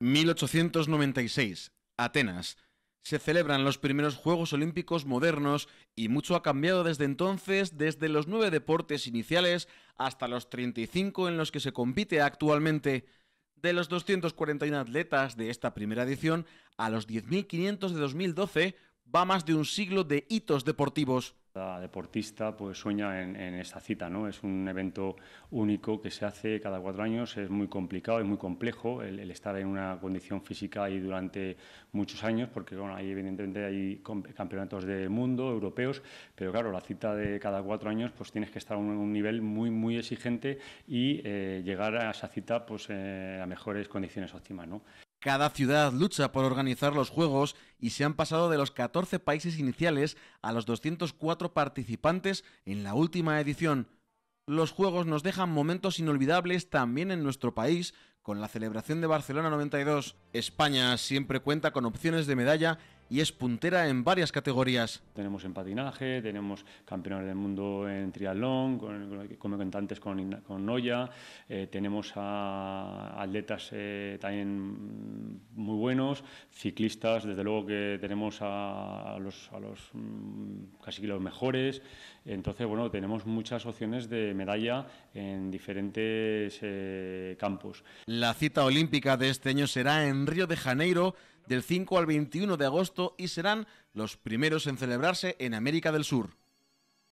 1896, Atenas. Se celebran los primeros Juegos Olímpicos modernos y mucho ha cambiado desde entonces, desde los nueve deportes iniciales hasta los 35 en los que se compite actualmente. De los 241 atletas de esta primera edición a los 10.500 de 2012, va más de un siglo de hitos deportivos. Cada deportista pues, sueña en, esta cita, ¿no? Es un evento único que se hace cada cuatro años, es muy complicado, es muy complejo el, estar en una condición física durante muchos años, porque bueno, ahí evidentemente hay campeonatos de mundo, europeos, pero claro, la cita de cada cuatro años pues tienes que estar en un, nivel muy, muy exigente y eh, llegar a esa cita pues, las eh, mejores condiciones óptimas, ¿no? Cada ciudad lucha por organizar los Juegos y se han pasado de los 14 países iniciales a los 204 participantes en la última edición. Los Juegos nos dejan momentos inolvidables también en nuestro país, con la celebración de Barcelona 92. España siempre cuenta con opciones de medalla y es puntera en varias categorías. Tenemos en patinaje, tenemos campeones del mundo en triatlón, con, cantantes con, Noya, eh, tenemos a atletas eh, también muy buenos, ciclistas, desde luego que tenemos a, los, los mm, casi que los mejores. Entonces, bueno, tenemos muchas opciones de medalla en diferentes eh, campos. La cita olímpica de este año será en Río de Janeiro del 5 al 21 de agosto y serán los primeros en celebrarse en América del Sur.